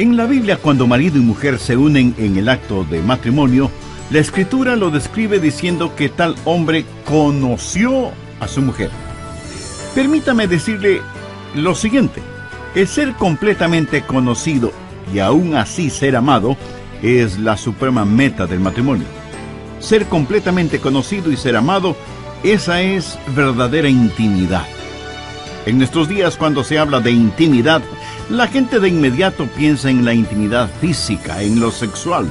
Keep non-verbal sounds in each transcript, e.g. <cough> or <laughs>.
En la Biblia, cuando marido y mujer se unen en el acto de matrimonio, la escritura lo describe diciendo que tal hombre conoció a su mujer. Permítame decirle lo siguiente, el ser completamente conocido y aún así ser amado es la suprema meta del matrimonio. Ser completamente conocido y ser amado, esa es verdadera intimidad. En nuestros días cuando se habla de intimidad, la gente de inmediato piensa en la intimidad física, en lo sexual.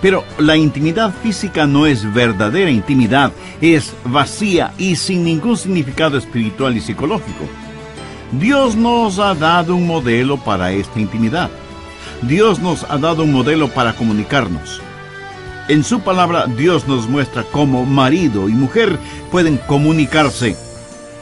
Pero la intimidad física no es verdadera intimidad, es vacía y sin ningún significado espiritual y psicológico. Dios nos ha dado un modelo para esta intimidad. Dios nos ha dado un modelo para comunicarnos. En su palabra, Dios nos muestra cómo marido y mujer pueden comunicarse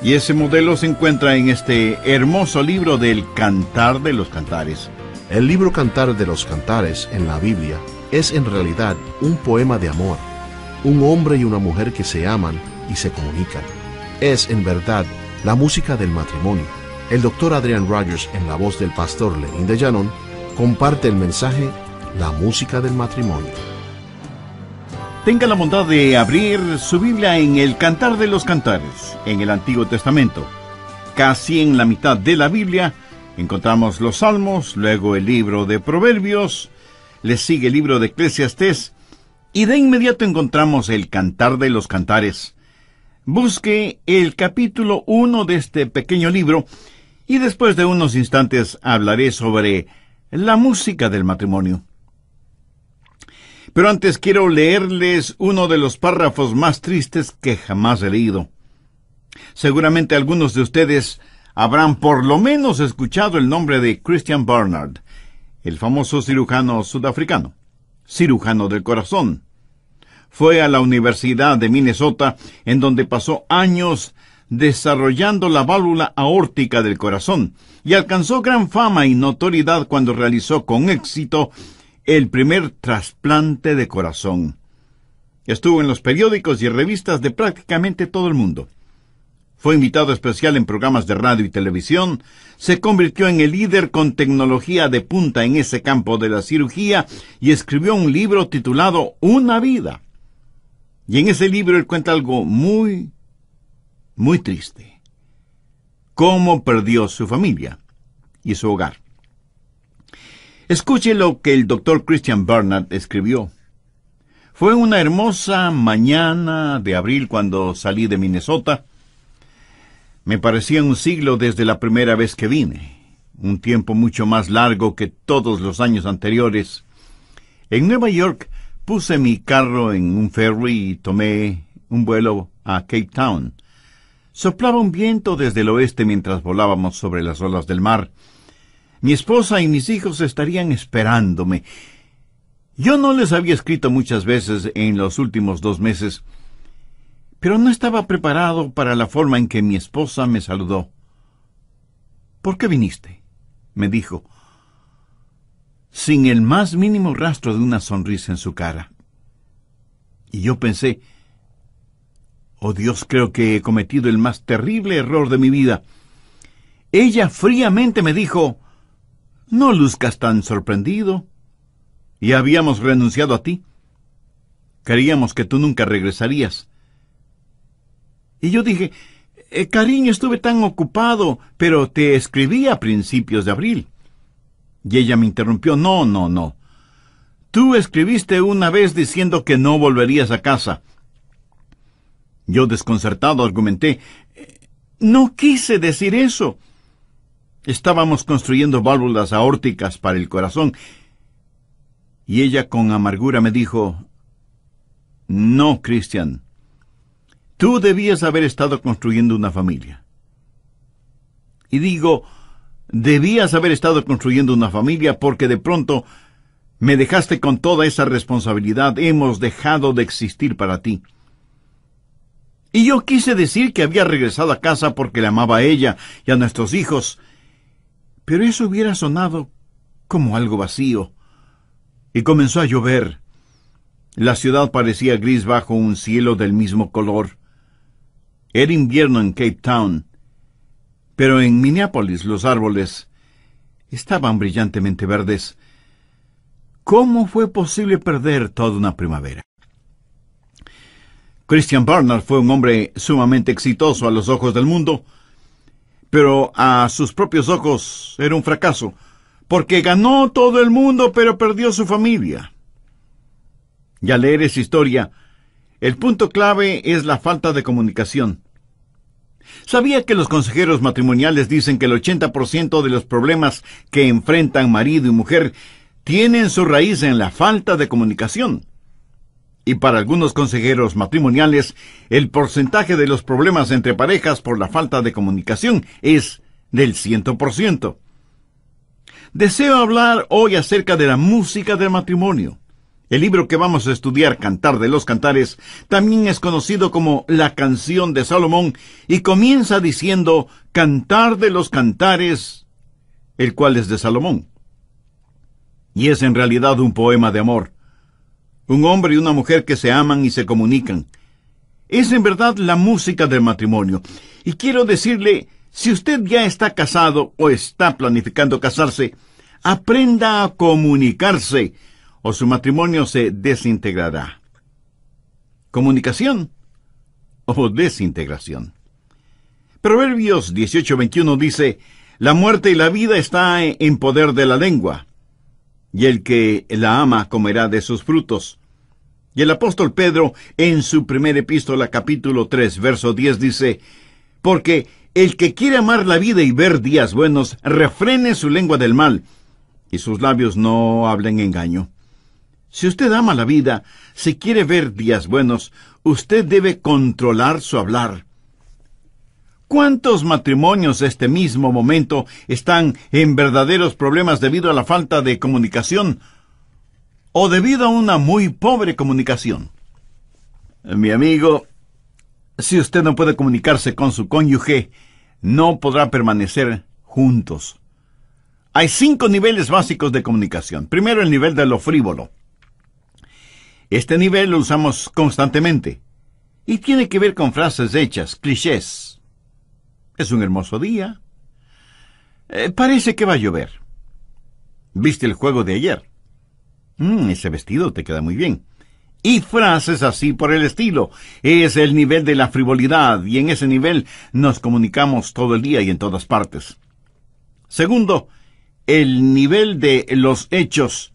y ese modelo se encuentra en este hermoso libro del Cantar de los Cantares. El libro Cantar de los Cantares en la Biblia es en realidad un poema de amor, un hombre y una mujer que se aman y se comunican. Es en verdad la música del matrimonio. El doctor Adrian Rogers, en la voz del pastor Lenin de Janon, comparte el mensaje La música del matrimonio tenga la bondad de abrir su Biblia en el Cantar de los Cantares, en el Antiguo Testamento. Casi en la mitad de la Biblia encontramos los Salmos, luego el libro de Proverbios, le sigue el libro de Eclesiastes, y de inmediato encontramos el Cantar de los Cantares. Busque el capítulo 1 de este pequeño libro y después de unos instantes hablaré sobre la música del matrimonio. Pero antes quiero leerles uno de los párrafos más tristes que jamás he leído. Seguramente algunos de ustedes habrán por lo menos escuchado el nombre de Christian Barnard, el famoso cirujano sudafricano, cirujano del corazón. Fue a la Universidad de Minnesota, en donde pasó años desarrollando la válvula aórtica del corazón, y alcanzó gran fama y notoriedad cuando realizó con éxito el primer trasplante de corazón. Estuvo en los periódicos y revistas de prácticamente todo el mundo. Fue invitado especial en programas de radio y televisión, se convirtió en el líder con tecnología de punta en ese campo de la cirugía y escribió un libro titulado Una vida. Y en ese libro él cuenta algo muy, muy triste. Cómo perdió su familia y su hogar. Escuche lo que el doctor Christian Barnard escribió. Fue una hermosa mañana de abril cuando salí de Minnesota. Me parecía un siglo desde la primera vez que vine, un tiempo mucho más largo que todos los años anteriores. En Nueva York puse mi carro en un ferry y tomé un vuelo a Cape Town. Soplaba un viento desde el oeste mientras volábamos sobre las olas del mar. Mi esposa y mis hijos estarían esperándome. Yo no les había escrito muchas veces en los últimos dos meses, pero no estaba preparado para la forma en que mi esposa me saludó. ¿Por qué viniste? me dijo, sin el más mínimo rastro de una sonrisa en su cara. Y yo pensé, oh Dios, creo que he cometido el más terrible error de mi vida. Ella fríamente me dijo, no luzcas tan sorprendido. Y habíamos renunciado a ti. Queríamos que tú nunca regresarías. Y yo dije, eh, cariño, estuve tan ocupado, pero te escribí a principios de abril. Y ella me interrumpió, no, no, no. Tú escribiste una vez diciendo que no volverías a casa. Yo desconcertado argumenté, eh, no quise decir eso. Estábamos construyendo válvulas aórticas para el corazón. Y ella con amargura me dijo, No, Cristian, tú debías haber estado construyendo una familia. Y digo, debías haber estado construyendo una familia porque de pronto me dejaste con toda esa responsabilidad, hemos dejado de existir para ti. Y yo quise decir que había regresado a casa porque le amaba a ella y a nuestros hijos, pero eso hubiera sonado como algo vacío. Y comenzó a llover. La ciudad parecía gris bajo un cielo del mismo color. Era invierno en Cape Town, pero en Minneapolis los árboles estaban brillantemente verdes. ¿Cómo fue posible perder toda una primavera? Christian Barnard fue un hombre sumamente exitoso a los ojos del mundo, pero a sus propios ojos era un fracaso, porque ganó todo el mundo pero perdió su familia. Y al leer esa historia, el punto clave es la falta de comunicación. ¿Sabía que los consejeros matrimoniales dicen que el 80% de los problemas que enfrentan marido y mujer tienen su raíz en la falta de comunicación? y para algunos consejeros matrimoniales, el porcentaje de los problemas entre parejas por la falta de comunicación es del 100%. Deseo hablar hoy acerca de la música del matrimonio. El libro que vamos a estudiar, Cantar de los Cantares, también es conocido como la canción de Salomón y comienza diciendo Cantar de los Cantares, el cual es de Salomón. Y es en realidad un poema de amor. Un hombre y una mujer que se aman y se comunican. Es en verdad la música del matrimonio. Y quiero decirle, si usted ya está casado o está planificando casarse, aprenda a comunicarse o su matrimonio se desintegrará. Comunicación o desintegración. Proverbios 18:21 dice, La muerte y la vida está en poder de la lengua, y el que la ama comerá de sus frutos. Y el apóstol Pedro en su primer epístola capítulo 3 verso 10 dice, porque el que quiere amar la vida y ver días buenos, refrene su lengua del mal y sus labios no hablen engaño. Si usted ama la vida, si quiere ver días buenos, usted debe controlar su hablar. ¿Cuántos matrimonios este mismo momento están en verdaderos problemas debido a la falta de comunicación? o debido a una muy pobre comunicación. Mi amigo, si usted no puede comunicarse con su cónyuge, no podrá permanecer juntos. Hay cinco niveles básicos de comunicación. Primero, el nivel de lo frívolo. Este nivel lo usamos constantemente y tiene que ver con frases hechas, clichés. Es un hermoso día. Eh, parece que va a llover. ¿Viste el juego de ayer? Mm, ese vestido te queda muy bien. Y frases así por el estilo. Es el nivel de la frivolidad y en ese nivel nos comunicamos todo el día y en todas partes. Segundo, el nivel de los hechos.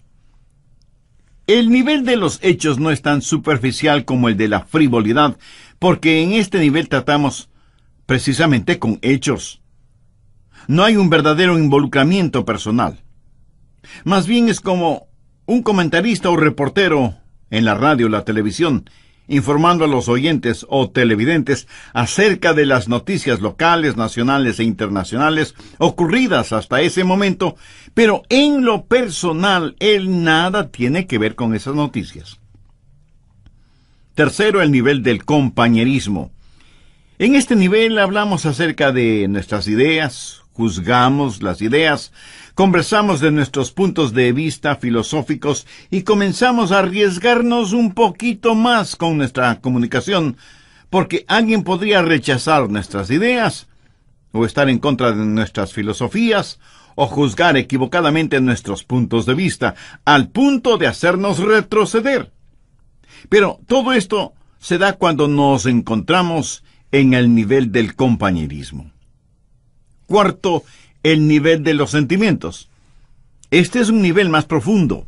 El nivel de los hechos no es tan superficial como el de la frivolidad, porque en este nivel tratamos precisamente con hechos. No hay un verdadero involucramiento personal. Más bien es como un comentarista o reportero en la radio o la televisión, informando a los oyentes o televidentes acerca de las noticias locales, nacionales e internacionales ocurridas hasta ese momento, pero en lo personal él nada tiene que ver con esas noticias. Tercero, el nivel del compañerismo. En este nivel hablamos acerca de nuestras ideas, juzgamos las ideas, Conversamos de nuestros puntos de vista filosóficos y comenzamos a arriesgarnos un poquito más con nuestra comunicación, porque alguien podría rechazar nuestras ideas, o estar en contra de nuestras filosofías, o juzgar equivocadamente nuestros puntos de vista, al punto de hacernos retroceder. Pero todo esto se da cuando nos encontramos en el nivel del compañerismo. Cuarto, el nivel de los sentimientos. Este es un nivel más profundo.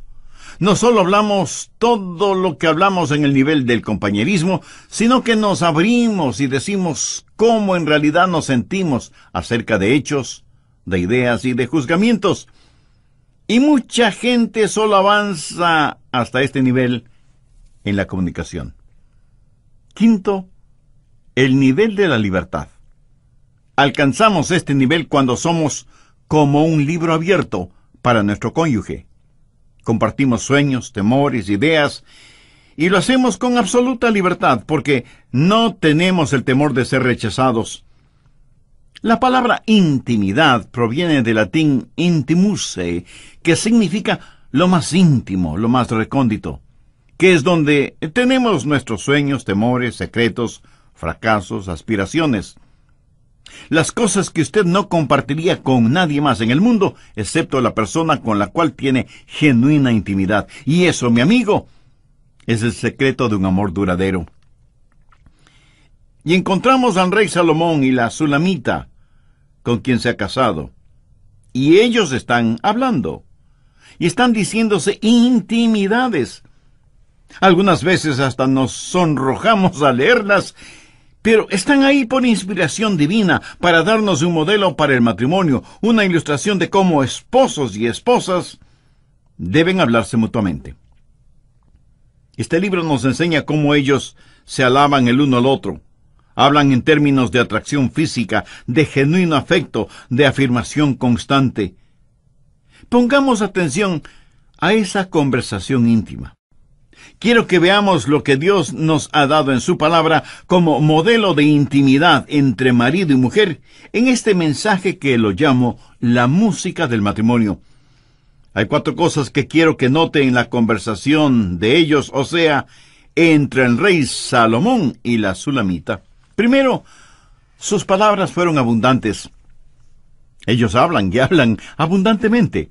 No solo hablamos todo lo que hablamos en el nivel del compañerismo, sino que nos abrimos y decimos cómo en realidad nos sentimos acerca de hechos, de ideas y de juzgamientos. Y mucha gente solo avanza hasta este nivel en la comunicación. Quinto, el nivel de la libertad. Alcanzamos este nivel cuando somos como un libro abierto para nuestro cónyuge. Compartimos sueños, temores, ideas, y lo hacemos con absoluta libertad porque no tenemos el temor de ser rechazados. La palabra intimidad proviene del latín intimuse, que significa lo más íntimo, lo más recóndito, que es donde tenemos nuestros sueños, temores, secretos, fracasos, aspiraciones las cosas que usted no compartiría con nadie más en el mundo, excepto la persona con la cual tiene genuina intimidad. Y eso, mi amigo, es el secreto de un amor duradero. Y encontramos al rey Salomón y la Sulamita, con quien se ha casado. Y ellos están hablando. Y están diciéndose intimidades. Algunas veces hasta nos sonrojamos al leerlas pero están ahí por inspiración divina para darnos un modelo para el matrimonio, una ilustración de cómo esposos y esposas deben hablarse mutuamente. Este libro nos enseña cómo ellos se alaban el uno al otro, hablan en términos de atracción física, de genuino afecto, de afirmación constante. Pongamos atención a esa conversación íntima. Quiero que veamos lo que Dios nos ha dado en su palabra como modelo de intimidad entre marido y mujer en este mensaje que lo llamo la música del matrimonio. Hay cuatro cosas que quiero que note en la conversación de ellos, o sea, entre el rey Salomón y la Sulamita. Primero, sus palabras fueron abundantes. Ellos hablan y hablan abundantemente.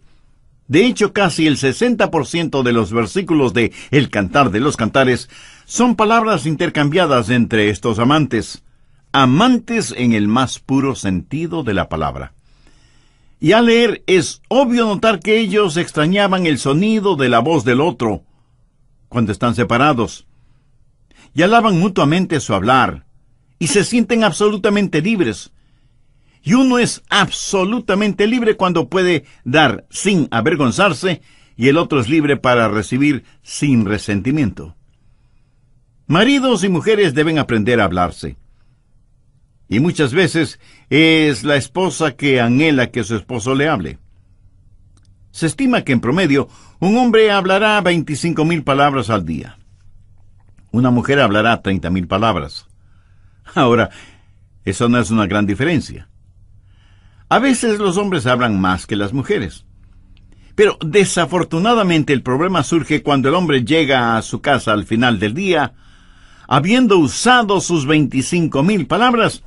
De hecho, casi el 60% de los versículos de El Cantar de los Cantares son palabras intercambiadas entre estos amantes, amantes en el más puro sentido de la palabra. Y al leer es obvio notar que ellos extrañaban el sonido de la voz del otro cuando están separados, y alaban mutuamente su hablar, y se sienten absolutamente libres, y uno es absolutamente libre cuando puede dar sin avergonzarse y el otro es libre para recibir sin resentimiento. Maridos y mujeres deben aprender a hablarse. Y muchas veces es la esposa que anhela que su esposo le hable. Se estima que en promedio un hombre hablará 25,000 mil palabras al día. Una mujer hablará 30,000 palabras. Ahora, eso no es una gran diferencia. A veces los hombres hablan más que las mujeres. Pero desafortunadamente el problema surge cuando el hombre llega a su casa al final del día, habiendo usado sus 25 mil palabras,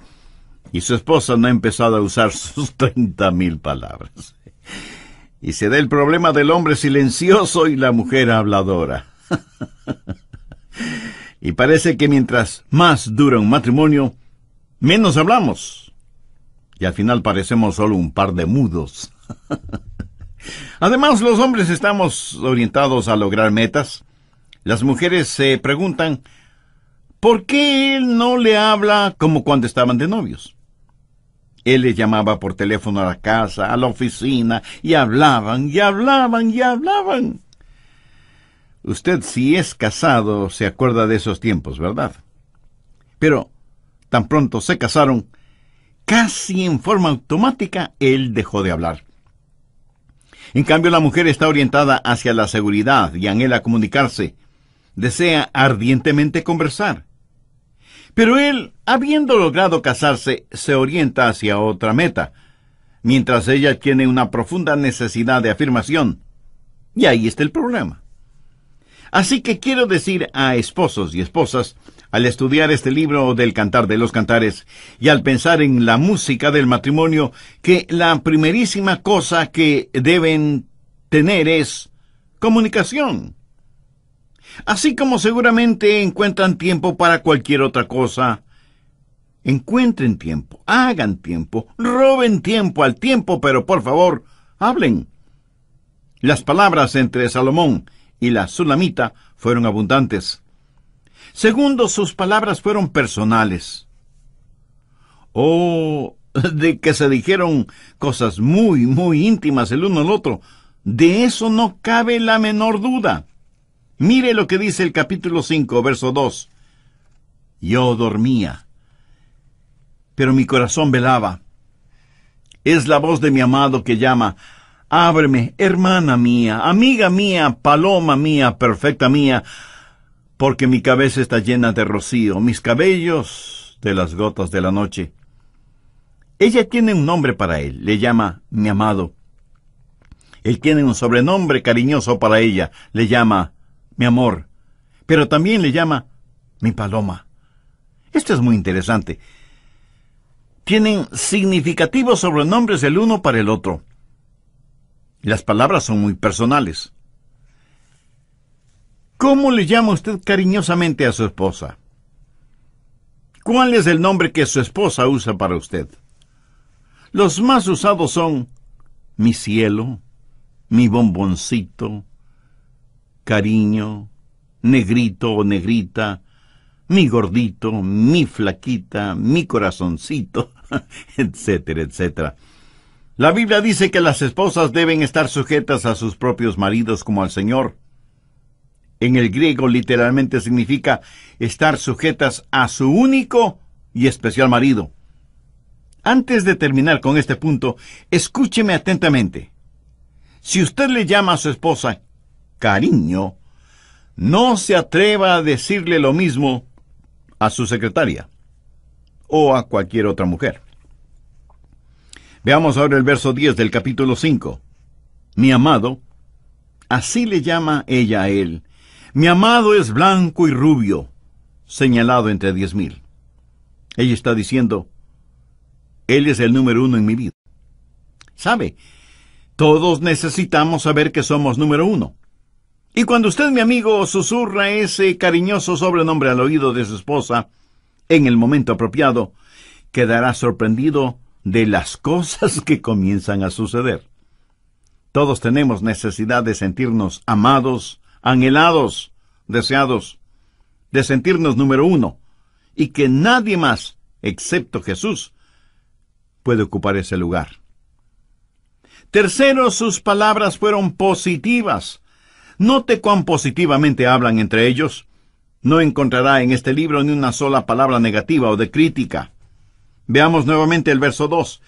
y su esposa no ha empezado a usar sus 30 <laughs> mil palabras. Y se da el problema del hombre silencioso y la mujer habladora. <laughs> y parece que mientras más dura un matrimonio, menos hablamos y al final parecemos solo un par de mudos. <laughs> Además, los hombres estamos orientados a lograr metas. Las mujeres se preguntan, ¿por qué él no le habla como cuando estaban de novios? Él le llamaba por teléfono a la casa, a la oficina, y hablaban, y hablaban, y hablaban. Usted si es casado se acuerda de esos tiempos, ¿verdad? Pero tan pronto se casaron, casi en forma automática, él dejó de hablar. En cambio, la mujer está orientada hacia la seguridad y anhela comunicarse. Desea ardientemente conversar. Pero él, habiendo logrado casarse, se orienta hacia otra meta, mientras ella tiene una profunda necesidad de afirmación. Y ahí está el problema. Así que quiero decir a esposos y esposas al estudiar este libro del Cantar de los Cantares y al pensar en la música del matrimonio, que la primerísima cosa que deben tener es comunicación. Así como seguramente encuentran tiempo para cualquier otra cosa, encuentren tiempo, hagan tiempo, roben tiempo al tiempo, pero por favor, hablen. Las palabras entre Salomón y la Sulamita fueron abundantes. Segundo, sus palabras fueron personales. o oh, <laughs> de que se dijeron cosas muy, muy íntimas el uno al otro. De eso no cabe la menor duda. Mire lo que dice el capítulo 5, verso 2. Yo dormía, pero mi corazón velaba. Es la voz de mi amado que llama, ábreme, hermana mía, amiga mía, paloma mía, perfecta mía, porque mi cabeza está llena de rocío, mis cabellos de las gotas de la noche. Ella tiene un nombre para él, le llama mi amado. Él tiene un sobrenombre cariñoso para ella, le llama mi amor, pero también le llama mi paloma. Esto es muy interesante. Tienen significativos sobrenombres el uno para el otro. Las palabras son muy personales. ¿Cómo le llama usted cariñosamente a su esposa? ¿Cuál es el nombre que su esposa usa para usted? Los más usados son mi cielo, mi bomboncito, cariño, negrito o negrita, mi gordito, mi flaquita, mi corazoncito, <laughs> etcétera, etcétera. La Biblia dice que las esposas deben estar sujetas a sus propios maridos como al Señor en el griego literalmente significa estar sujetas a su único y especial marido. Antes de terminar con este punto, escúcheme atentamente. Si usted le llama a su esposa cariño, no se atreva a decirle lo mismo a su secretaria o a cualquier otra mujer. Veamos ahora el verso 10 del capítulo 5. Mi amado, así le llama ella a él, mi amado es blanco y rubio, señalado entre diez mil. Ella está diciendo, Él es el número uno en mi vida. ¿Sabe? Todos necesitamos saber que somos número uno. Y cuando usted, mi amigo, susurra ese cariñoso sobrenombre al oído de su esposa, en el momento apropiado, quedará sorprendido de las cosas que comienzan a suceder. Todos tenemos necesidad de sentirnos amados anhelados, deseados, de sentirnos número uno, y que nadie más, excepto Jesús, puede ocupar ese lugar. Tercero, sus palabras fueron positivas. Note cuán positivamente hablan entre ellos. No encontrará en este libro ni una sola palabra negativa o de crítica. Veamos nuevamente el verso 2.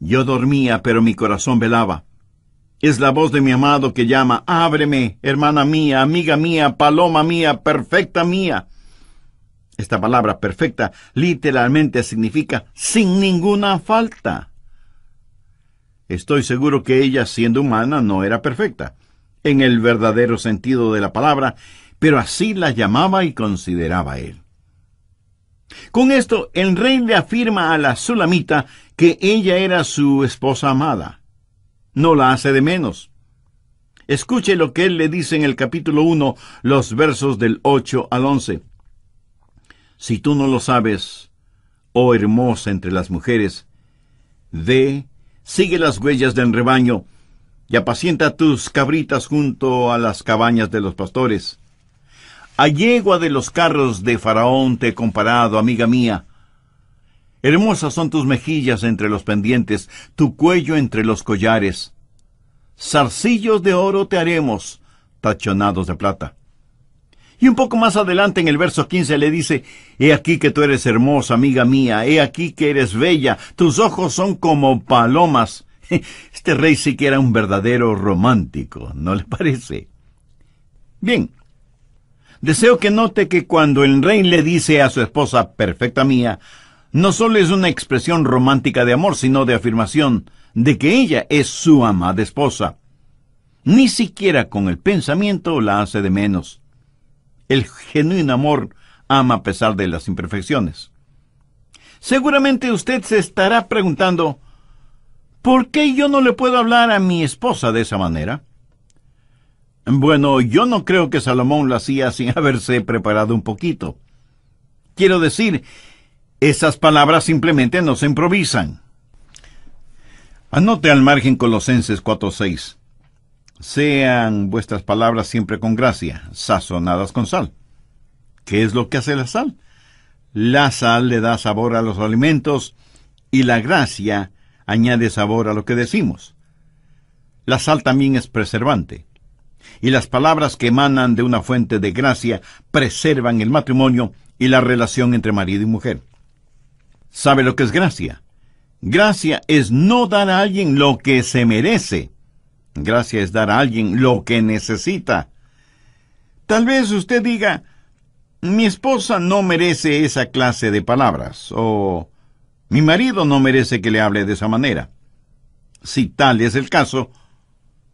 Yo dormía, pero mi corazón velaba. Es la voz de mi amado que llama, ábreme, hermana mía, amiga mía, paloma mía, perfecta mía. Esta palabra perfecta literalmente significa sin ninguna falta. Estoy seguro que ella, siendo humana, no era perfecta, en el verdadero sentido de la palabra, pero así la llamaba y consideraba él. Con esto, el rey le afirma a la sulamita que ella era su esposa amada no la hace de menos. Escuche lo que él le dice en el capítulo 1, los versos del 8 al 11. Si tú no lo sabes, oh hermosa entre las mujeres, ve, sigue las huellas del rebaño y apacienta tus cabritas junto a las cabañas de los pastores. A yegua de los carros de Faraón te he comparado, amiga mía, Hermosas son tus mejillas entre los pendientes, tu cuello entre los collares. Zarcillos de oro te haremos, tachonados de plata. Y un poco más adelante en el verso 15 le dice, He aquí que tú eres hermosa, amiga mía, he aquí que eres bella, tus ojos son como palomas. <laughs> Este rey sí que era un verdadero romántico, ¿no le parece? Bien, deseo que note que cuando el rey le dice a su esposa, perfecta mía, no solo es una expresión romántica de amor, sino de afirmación de que ella es su amada esposa. Ni siquiera con el pensamiento la hace de menos. El genuino amor ama a pesar de las imperfecciones. Seguramente usted se estará preguntando, ¿por qué yo no le puedo hablar a mi esposa de esa manera? Bueno, yo no creo que Salomón lo hacía sin <laughs> haberse preparado un poquito. Quiero decir esas palabras simplemente no se improvisan. Anote al margen Colosenses 4.6. Sean vuestras palabras siempre con gracia, sazonadas con sal. ¿Qué es lo que hace la sal? La sal le da sabor a los alimentos y la gracia añade sabor a lo que decimos. La sal también es preservante. Y las palabras que emanan de una fuente de gracia preservan el matrimonio y la relación entre marido y mujer sabe lo que es gracia. Gracia es no dar a alguien lo que se merece. Gracia es dar a alguien lo que necesita. Tal vez usted diga, mi esposa no merece esa clase de palabras o mi marido no merece que le hable de esa manera. Si tal es el caso,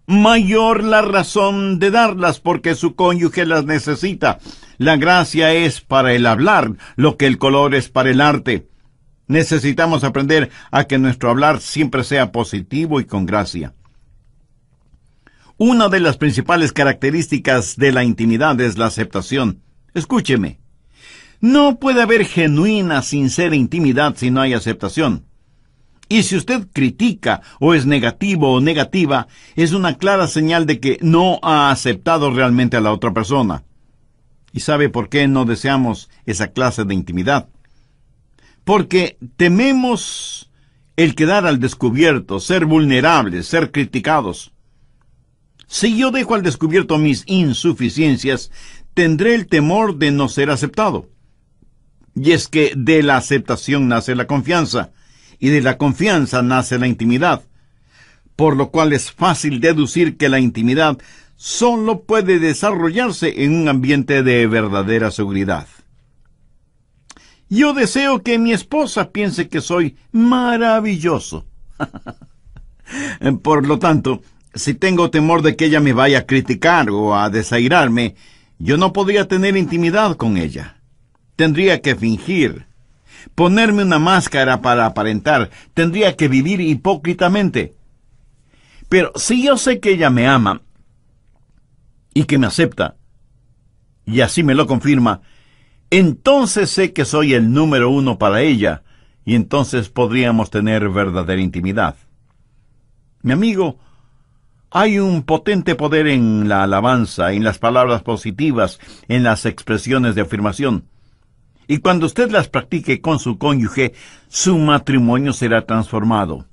mayor la razón de darlas porque su cónyuge las necesita. La gracia es para el hablar lo que el color es para el arte. Necesitamos aprender a que nuestro hablar siempre sea positivo y con gracia. Una de las principales características de la intimidad es la aceptación. Escúcheme. No puede haber genuina, sincera intimidad si no hay aceptación. Y si usted critica o es negativo o negativa, es una clara señal de que no ha aceptado realmente a la otra persona. ¿Y sabe por qué no deseamos esa clase de intimidad? porque tememos el quedar al descubierto, ser vulnerables, ser criticados. Si yo dejo al descubierto mis insuficiencias, tendré el temor de no ser aceptado. Y es que de la aceptación nace la confianza, y de la confianza nace la intimidad, por lo cual es fácil deducir que la intimidad solo puede desarrollarse en un ambiente de verdadera seguridad. Yo deseo que mi esposa piense que soy maravilloso. <laughs> Por lo tanto, si tengo temor de que ella me vaya a criticar o a desairarme, yo no podría tener intimidad con ella. Tendría que fingir, ponerme una máscara para aparentar, tendría que vivir hipócritamente. Pero si yo sé que ella me ama y que me acepta, y así me lo confirma, entonces sé que soy el número uno para ella, y entonces podríamos tener verdadera intimidad. Mi amigo, hay un potente poder en la alabanza, en las palabras positivas, en las expresiones de afirmación. Y cuando usted las practique con su cónyuge, su matrimonio será transformado.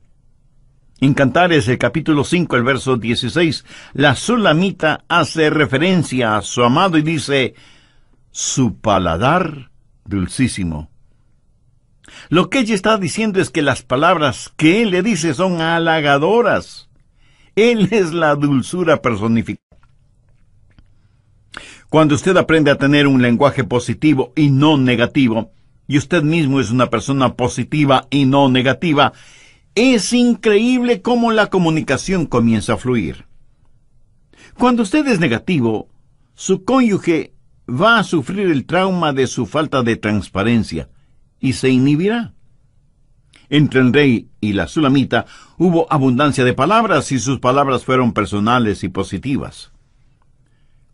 En Cantares, el capítulo 5, el verso 16, la solamita hace referencia a su amado y dice, su paladar dulcísimo. Lo que ella está diciendo es que las palabras que él le dice son halagadoras. Él es la dulzura personificada. Cuando usted aprende a tener un lenguaje positivo y no negativo, y usted mismo es una persona positiva y no negativa, es increíble cómo la comunicación comienza a fluir. Cuando usted es negativo, su cónyuge va a sufrir el trauma de su falta de transparencia y se inhibirá. Entre el rey y la sulamita hubo abundancia de palabras y sus palabras fueron personales y positivas.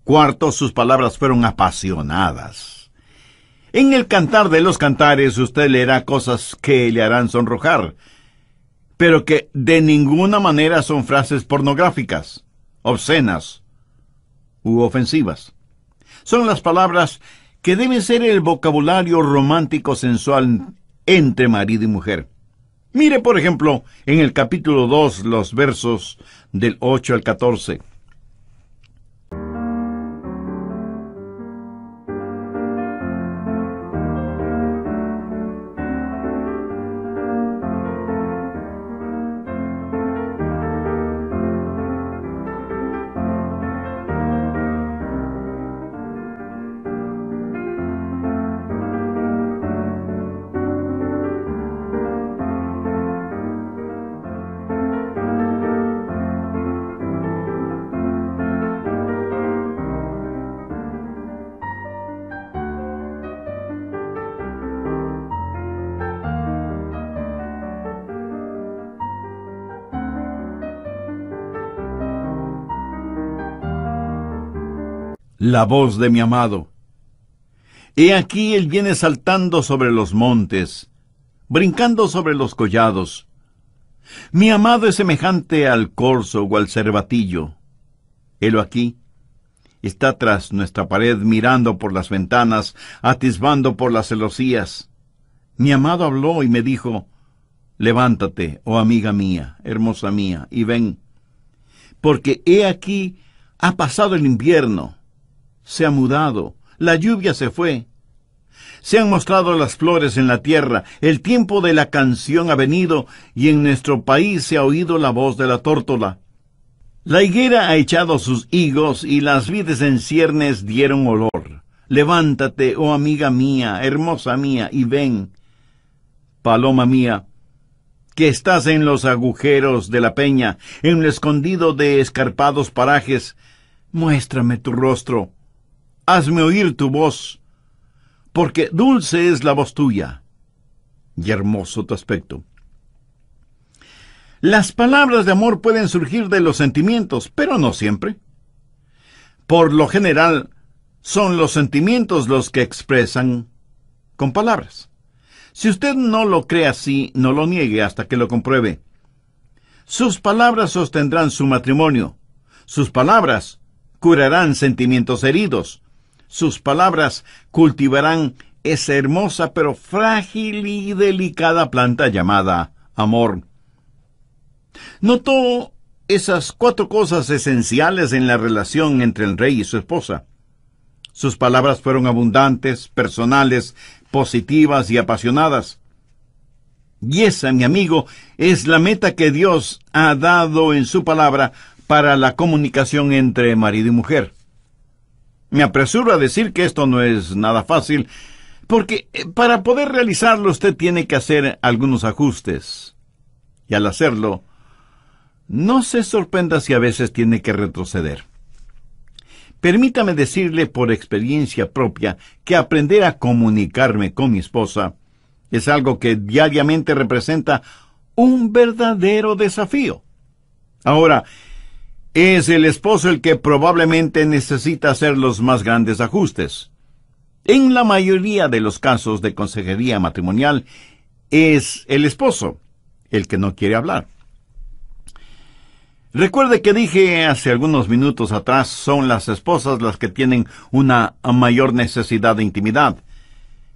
Cuarto, sus palabras fueron apasionadas. En el cantar de los cantares usted leerá cosas que le harán sonrojar, pero que de ninguna manera son frases pornográficas, obscenas u ofensivas son las palabras que deben ser el vocabulario romántico sensual entre marido y mujer. Mire, por ejemplo, en el capítulo 2, los versos del 8 al 14. la voz de mi amado. He aquí él viene saltando sobre los montes, brincando sobre los collados. Mi amado es semejante al corzo o al cervatillo. Helo aquí. Está tras nuestra pared mirando por las ventanas, atisbando por las celosías. Mi amado habló y me dijo, Levántate, oh amiga mía, hermosa mía, y ven, porque he aquí ha pasado el invierno se ha mudado, la lluvia se fue. Se han mostrado las flores en la tierra, el tiempo de la canción ha venido y en nuestro país se ha oído la voz de la tórtola. La higuera ha echado sus higos y las vides en ciernes dieron olor. Levántate, oh amiga mía, hermosa mía, y ven. Paloma mía, que estás en los agujeros de la peña, en el escondido de escarpados parajes, muéstrame tu rostro hazme oír tu voz, porque dulce es la voz tuya y hermoso tu aspecto. Las palabras de amor pueden surgir de los sentimientos, pero no siempre. Por lo general, son los sentimientos los que expresan con palabras. Si usted no lo cree así, no lo niegue hasta que lo compruebe. Sus palabras sostendrán su matrimonio. Sus palabras curarán sentimientos heridos. Sus palabras cultivarán esa hermosa pero frágil y delicada planta llamada amor. Notó esas cuatro cosas esenciales en la relación entre el rey y su esposa. Sus palabras fueron abundantes, personales, positivas y apasionadas. Y esa, mi amigo, es la meta que Dios ha dado en su palabra para la comunicación entre marido y mujer. Me apresuro a decir que esto no es nada fácil, porque eh, para poder realizarlo usted tiene que hacer algunos ajustes. Y al hacerlo, no se sorprenda si a veces tiene que retroceder. Permítame decirle por experiencia propia que aprender a comunicarme con mi esposa es algo que diariamente representa un verdadero desafío. Ahora, es el esposo el que probablemente necesita hacer los más grandes ajustes. En la mayoría de los casos de consejería matrimonial, es el esposo el que no quiere hablar. Recuerde que dije hace algunos minutos atrás, son las esposas las que tienen una mayor necesidad de intimidad,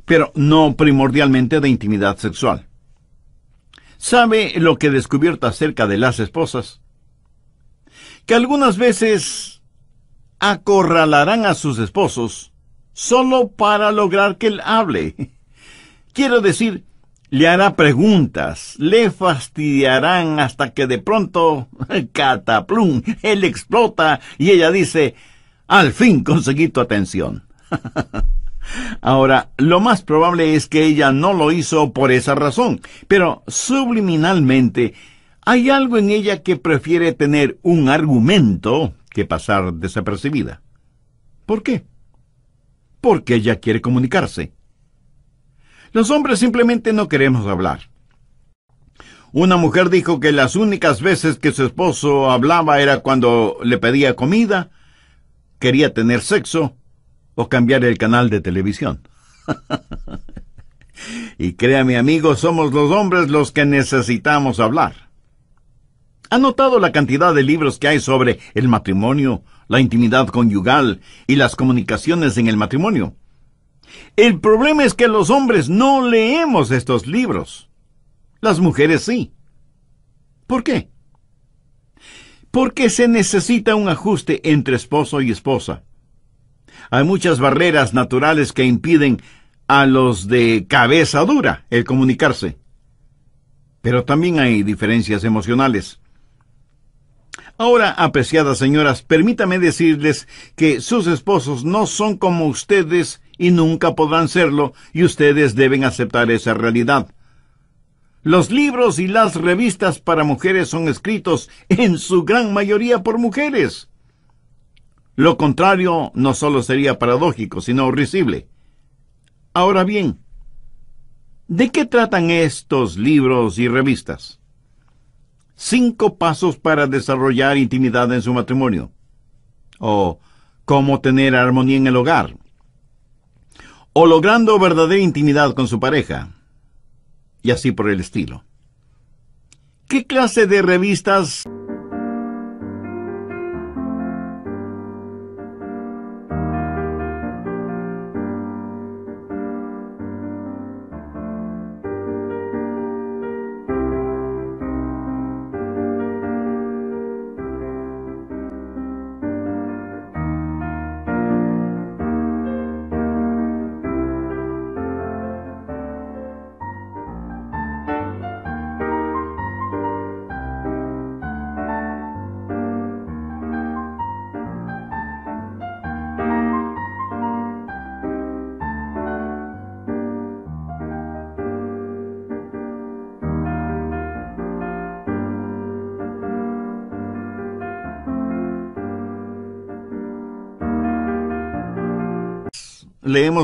pero no primordialmente de intimidad sexual. ¿Sabe lo que he descubierto acerca de las esposas? que algunas veces acorralarán a sus esposos solo para lograr que él hable. <laughs> Quiero decir, le hará preguntas, le fastidiarán hasta que de pronto, <laughs> cataplum, él explota y ella dice, al fin conseguí tu atención. <laughs> Ahora, lo más probable es que ella no lo hizo por esa razón, pero subliminalmente hay algo en ella que prefiere tener un argumento que pasar desapercibida. ¿Por qué? Porque ella quiere comunicarse. Los hombres simplemente no queremos hablar. Una mujer dijo que las únicas veces que su esposo hablaba era cuando le pedía comida, quería tener sexo o cambiar el canal de televisión. <laughs> y créame amigo, somos los hombres los que necesitamos hablar. ¿Ha notado la cantidad de libros que hay sobre el matrimonio, la intimidad conyugal y las comunicaciones en el matrimonio? El problema es que los hombres no leemos estos libros. Las mujeres sí. ¿Por qué? Porque se necesita un ajuste entre esposo y esposa. Hay muchas barreras naturales que impiden a los de cabeza dura el comunicarse. Pero también hay diferencias emocionales. Ahora, apreciadas señoras, permítame decirles que sus esposos no son como ustedes y nunca podrán serlo, y ustedes deben aceptar esa realidad. Los libros y las revistas para mujeres son escritos en su gran mayoría por mujeres. Lo contrario no solo sería paradójico, sino horrible. Ahora bien, ¿de qué tratan estos libros y revistas? Cinco pasos para desarrollar intimidad en su matrimonio. O cómo tener armonía en el hogar. O logrando verdadera intimidad con su pareja. Y así por el estilo. ¿Qué clase de revistas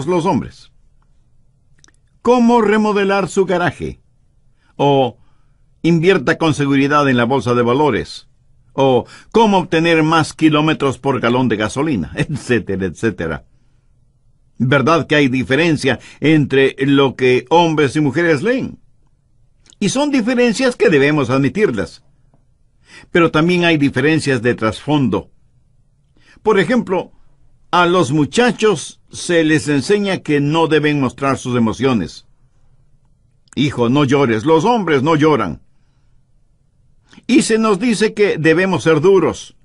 los hombres. ¿Cómo remodelar su garaje? O invierta con seguridad en la bolsa de valores. O cómo obtener más kilómetros por galón de gasolina, <laughs> etcétera, etcétera. ¿Verdad que hay diferencia entre lo que hombres y mujeres leen? Y son diferencias que debemos admitirlas. Pero también hay diferencias de trasfondo. Por ejemplo, a los muchachos se les enseña que no deben mostrar sus emociones. Hijo, no llores, los hombres no lloran. Y se nos dice que debemos ser duros,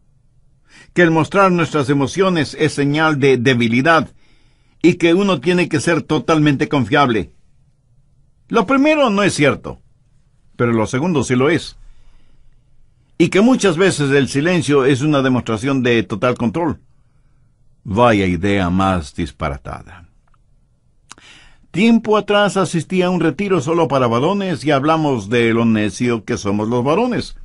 que el mostrar nuestras emociones es señal de debilidad y que uno tiene que ser totalmente confiable. Lo primero no es cierto, pero lo segundo sí lo es. Y que muchas veces el silencio es una demostración de total control. Vaya idea más disparatada. Tiempo atrás asistí a un retiro solo para varones y hablamos de lo necio que somos los varones.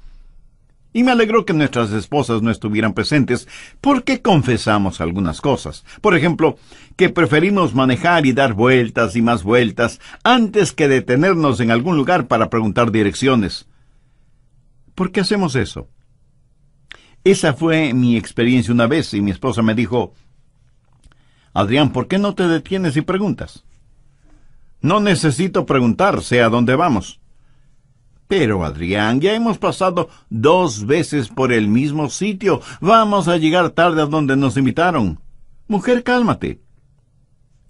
Y me alegró que nuestras esposas no estuvieran presentes porque confesamos algunas cosas. Por ejemplo, que preferimos manejar y dar vueltas y más vueltas antes que detenernos en algún lugar para preguntar direcciones. ¿Por qué hacemos eso? Esa fue mi experiencia una vez y mi esposa me dijo, Adrián, ¿por qué no te detienes y preguntas? No necesito preguntar, sé a dónde vamos. Pero, Adrián, ya hemos pasado dos veces por el mismo sitio. Vamos a llegar tarde a donde nos invitaron. Mujer, cálmate.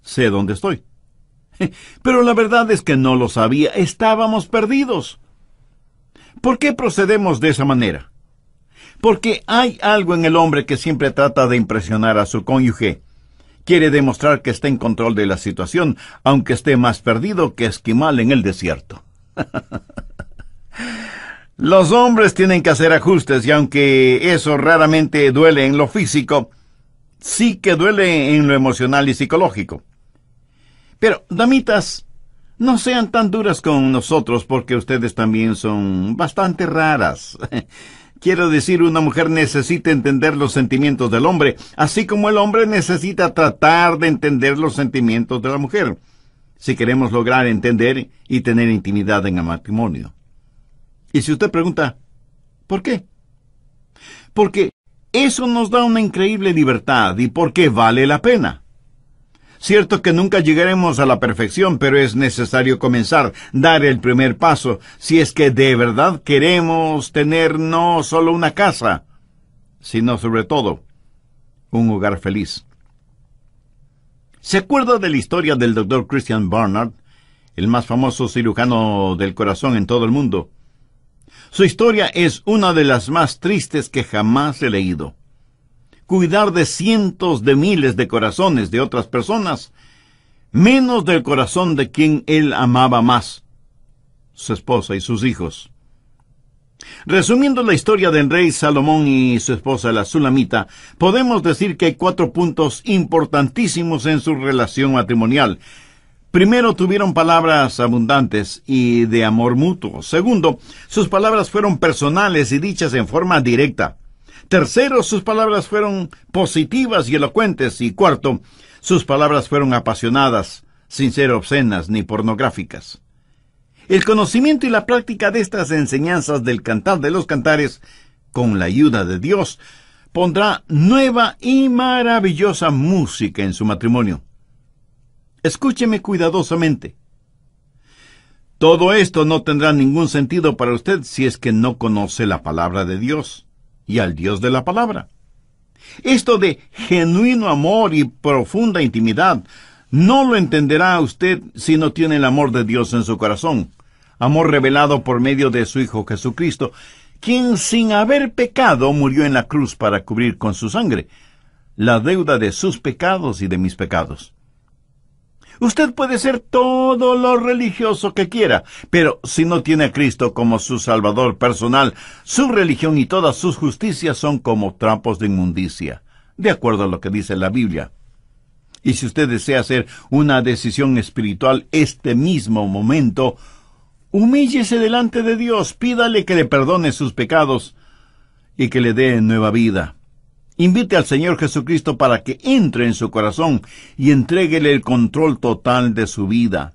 Sé dónde estoy. <laughs> Pero la verdad es que no lo sabía. Estábamos perdidos. ¿Por qué procedemos de esa manera? Porque hay algo en el hombre que siempre trata de impresionar a su cónyuge Quiere demostrar que está en control de la situación, aunque esté más perdido que esquimal en el desierto. <laughs> Los hombres tienen que hacer ajustes y aunque eso raramente duele en lo físico, sí que duele en lo emocional y psicológico. Pero, damitas, no sean tan duras con nosotros porque ustedes también son bastante raras. <laughs> Quiero decir, una mujer necesita entender los sentimientos del hombre, así como el hombre necesita tratar de entender los sentimientos de la mujer, si queremos lograr entender y tener intimidad en el matrimonio. Y si usted pregunta, ¿por qué? Porque eso nos da una increíble libertad y porque vale la pena. Cierto que nunca llegaremos a la perfección, pero es necesario comenzar, dar el primer paso, si es que de verdad queremos tener no solo una casa, sino sobre todo un hogar feliz. ¿Se acuerda de la historia del doctor Christian Barnard, el más famoso cirujano del corazón en todo el mundo? Su historia es una de las más tristes que jamás he leído cuidar de cientos de miles de corazones de otras personas, menos del corazón de quien él amaba más, su esposa y sus hijos. Resumiendo la historia del rey Salomón y su esposa la Sulamita, podemos decir que hay cuatro puntos importantísimos en su relación matrimonial. Primero, tuvieron palabras abundantes y de amor mutuo. Segundo, sus palabras fueron personales y dichas en forma directa. Tercero, sus palabras fueron positivas y elocuentes. Y cuarto, sus palabras fueron apasionadas, sin ser obscenas ni pornográficas. El conocimiento y la práctica de estas enseñanzas del cantar de los cantares, con la ayuda de Dios, pondrá nueva y maravillosa música en su matrimonio. Escúcheme cuidadosamente. Todo esto no tendrá ningún sentido para usted si es que no conoce la palabra de Dios y al Dios de la palabra. Esto de genuino amor y profunda intimidad no lo entenderá usted si no tiene el amor de Dios en su corazón, amor revelado por medio de su Hijo Jesucristo, quien sin haber pecado murió en la cruz para cubrir con su sangre la deuda de sus pecados y de mis pecados. Usted puede ser todo lo religioso que quiera, pero si no tiene a Cristo como su Salvador personal, su religión y todas sus justicias son como trampos de inmundicia, de acuerdo a lo que dice la Biblia. Y si usted desea hacer una decisión espiritual este mismo momento, humíllese delante de Dios, pídale que le perdone sus pecados y que le dé nueva vida. Invite al Señor Jesucristo para que entre en su corazón y entréguele el control total de su vida.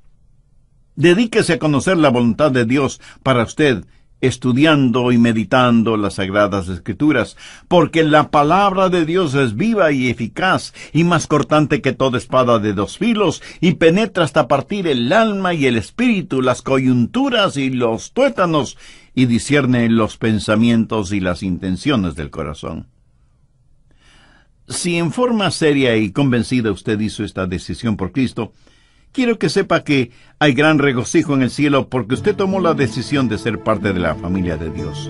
Dedíquese a conocer la voluntad de Dios para usted, estudiando y meditando las sagradas escrituras, porque la palabra de Dios es viva y eficaz y más cortante que toda espada de dos filos y penetra hasta partir el alma y el espíritu, las coyunturas y los tuétanos y discierne los pensamientos y las intenciones del corazón. Si en forma seria y convencida usted hizo esta decisión por Cristo, quiero que sepa que hay gran regocijo en el cielo porque usted tomó la decisión de ser parte de la familia de Dios.